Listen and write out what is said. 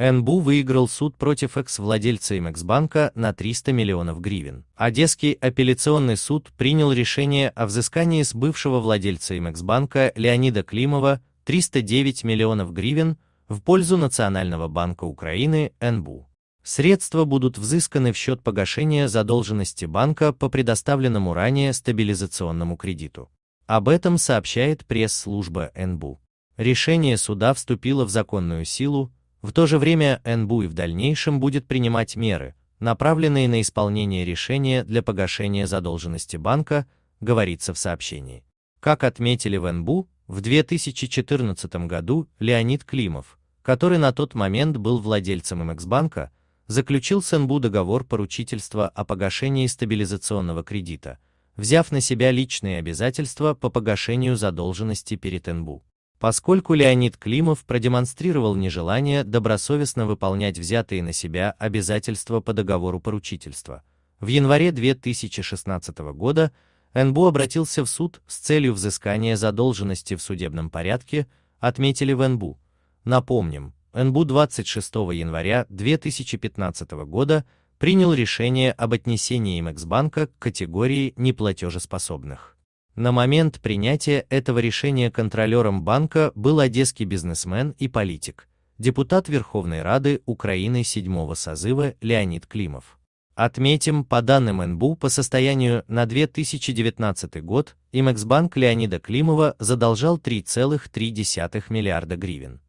НБУ выиграл суд против экс-владельца Имексбанка на 300 миллионов гривен. Одесский апелляционный суд принял решение о взыскании с бывшего владельца Имексбанка Леонида Климова 309 миллионов гривен в пользу Национального банка Украины НБУ. Средства будут взысканы в счет погашения задолженности банка по предоставленному ранее стабилизационному кредиту. Об этом сообщает пресс-служба НБУ. Решение суда вступило в законную силу в то же время НБУ и в дальнейшем будет принимать меры, направленные на исполнение решения для погашения задолженности банка, говорится в сообщении. Как отметили в НБУ, в 2014 году Леонид Климов, который на тот момент был владельцем мх заключил с НБУ договор поручительства о погашении стабилизационного кредита, взяв на себя личные обязательства по погашению задолженности перед НБУ поскольку Леонид Климов продемонстрировал нежелание добросовестно выполнять взятые на себя обязательства по договору поручительства. В январе 2016 года НБУ обратился в суд с целью взыскания задолженности в судебном порядке, отметили в НБУ. Напомним, НБУ 26 января 2015 года принял решение об отнесении им к категории неплатежеспособных. На момент принятия этого решения контролером банка был одесский бизнесмен и политик, депутат Верховной Рады Украины 7 созыва Леонид Климов. Отметим, по данным НБУ, по состоянию на 2019 год Имексбанк Леонида Климова задолжал 3,3 миллиарда гривен.